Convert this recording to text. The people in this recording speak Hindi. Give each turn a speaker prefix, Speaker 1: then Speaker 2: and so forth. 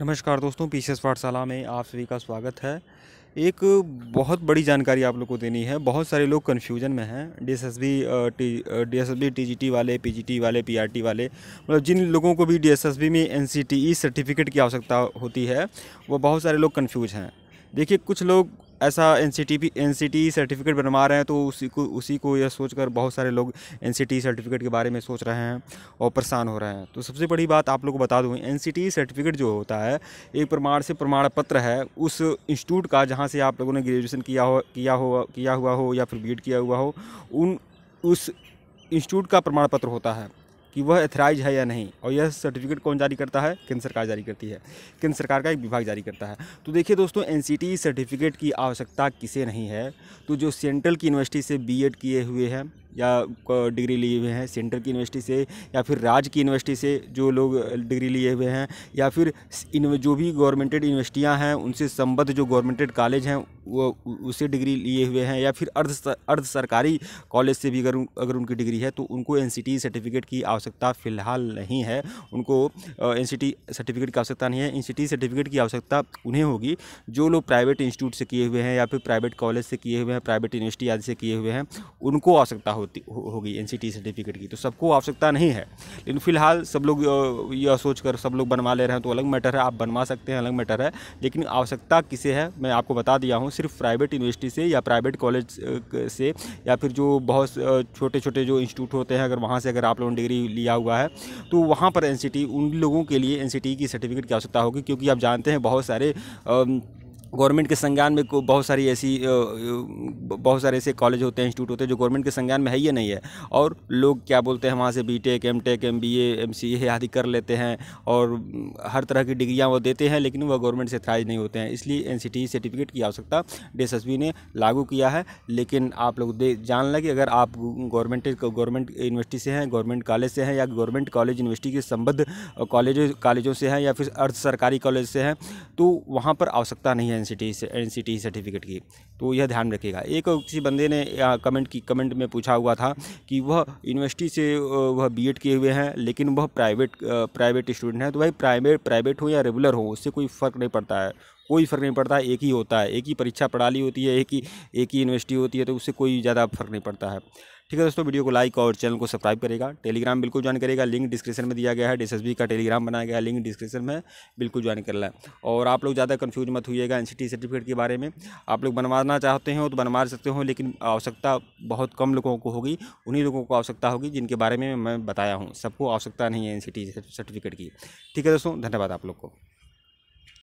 Speaker 1: नमस्कार दोस्तों पी सी पाठशाला में आप सभी का स्वागत है एक बहुत बड़ी जानकारी आप लोग को देनी है बहुत सारे लोग कन्फ्यूजन में हैं D S S B T D S S B T G T वाले पी जी टी वाले पी आर टी वाले मतलब जिन लोगों को भी डी एस एस बी में N C T E certificate की आवश्यकता होती है वो बहुत सारे लोग कन्फ्यूज हैं देखिए कुछ लोग ऐसा एन सी सर्टिफिकेट बनवा रहे हैं तो उसी को उसी को यह सोचकर बहुत सारे लोग एन सर्टिफिकेट के बारे में सोच रहे हैं और परेशान हो रहे हैं तो सबसे बड़ी बात आप लोग को बता दूँ एन सर्टिफिकेट जो होता है एक प्रमाण से प्रमाण पत्र है उस इंस्टीट्यूट का जहाँ से आप लोगों ने ग्रेजुएशन किया हो किया हो किया हुआ हो या फिर बी किया हुआ हो उन उस इंस्टीट्यूट का प्रमाण पत्र होता है कि वह एथराइज है या नहीं और यह सर्टिफिकेट कौन जारी करता है केंद्र सरकार जारी करती है केंद्र सरकार का एक विभाग जारी करता है तो देखिए दोस्तों एन सर्टिफिकेट की आवश्यकता किसे नहीं है तो जो सेंट्रल की यूनिवर्सिटी से बी किए हुए हैं या डिग्री लिए हुए हैं सेंटर की यूनिवर्सिटी से या फिर राज्य की यूनिवर्सिटी से जो लोग डिग्री लिए हुए हैं या फिर इन जो भी गवर्नमेंटेड यूनिवर्सिटियाँ हैं उनसे संबद्ध जो गवर्नमेंटेड कॉलेज हैं वो उसे डिग्री लिए हुए हैं या फिर अर्ध अर्ध सरकारी कॉलेज से भी अगर अगर उनकी डिग्री है तो उनको एन सर्टिफिकेट की आवश्यकता फ़िलहाल नहीं है उनको एन सर्टिफिकेट की आवश्यकता नहीं है एन सर्टिफिकेट की आवश्यकता उन्हें होगी जो लोग प्राइवेट इंस्टीट्यूट से किए हुए हैं या फिर प्राइवेट कॉलेज से किए हुए हैं प्राइवेट यूनिवर्सिटी आदि से किए हुए हैं उनको आवश्यकता होती हो, होगी एन सर्टिफिकेट की तो सबको आवश्यकता नहीं है लेकिन फिलहाल सब लोग यह सोच कर सब लोग बनवा ले रहे हैं तो अलग मैटर है आप बनवा सकते हैं अलग मैटर है लेकिन आवश्यकता किसे है मैं आपको बता दिया हूँ सिर्फ प्राइवेट यूनिवर्सिटी से या प्राइवेट कॉलेज से या फिर जो बहुत छोटे छोटे जो इंस्टीट्यूट होते हैं अगर वहाँ से अगर आप लोगों ने डिग्री लिया हुआ है तो वहाँ पर एन उन लोगों के लिए एन की सर्टिफिकेट की आवश्यकता होगी क्योंकि आप जानते हैं बहुत सारे गवर्नमेंट के संज्ञान में बहुत सारी ऐसी बहुत सारे ऐसे कॉलेज होते हैं इंस्टीट्यूट होते हैं जो गवर्नमेंट के संज्ञान में है ही नहीं है और लोग क्या बोलते हैं वहाँ से B tech M tech M B M C A आदि कर लेते हैं और हर तरह की डिग्रियाँ वो देते हैं लेकिन वह गवर्नमेंट से थ्राइज नहीं होते हैं इसलिए एन सर्टिफिकेट e की आवश्यकता डी ने लागू किया है लेकिन आप लोग दे जान लें कि अगर आप गवर्नमेंट गवर्नमेंट यूनिवर्सिटी से हैं गवर्नमेंट कॉलेज से हैं या गवर्नमेंट कॉलेज यूनिवर्सिटी के संबद्ध कॉलेज कॉलेजों से हैं या फिर अर्ध सरकारी कॉलेज से हैं तो वहाँ पर आवश्यकता नहीं है एन सी टी सर्टिफिकेट की तो यह ध्यान रखिएगा एक किसी बंदे ने कमेंट की कमेंट में पूछा हुआ था कि वह यूनिवर्सिटी से वह बीएड किए हुए हैं लेकिन वह प्राइवेट प्राइवेट स्टूडेंट हैं तो भाई प्राइवेट प्राइवेट हो या रेगुलर हो उससे कोई फ़र्क नहीं पड़ता है कोई फ़र्क नहीं पड़ता है एक ही होता है एक ही परीक्षा प्रणाली होती है एक ही एक ही यूनिवर्सिटी होती है तो उससे कोई ज़्यादा फ़र्क नहीं पड़ता है ठीक है दोस्तों वीडियो को लाइक और चैनल को सब्सक्राइब करेगा टेलीग्राम बिल्कुल ज्वाइन करेगा लिंक डिस्क्रिप्शन में दिया गया है डी का टेलीग्राम बनाया गया है लिंक डिस्क्रिप्शन में बिल्कुल ज्वाइन कर लें और आप लोग ज़्यादा कन्फ्यूज मत हुईगा एन सर्टिफिकेट के बारे में आप लोग बनवाना चाहते हो तो बनवा सकते हो लेकिन आवश्यकता बहुत कम लोगों को होगी उन्हीं लोगों को आवश्यकता होगी जिनके बारे में मैं बताया हूँ सबको आवश्यकता नहीं है एन सर्टिफिकेट की ठीक है दोस्तों धन्यवाद आप लोग को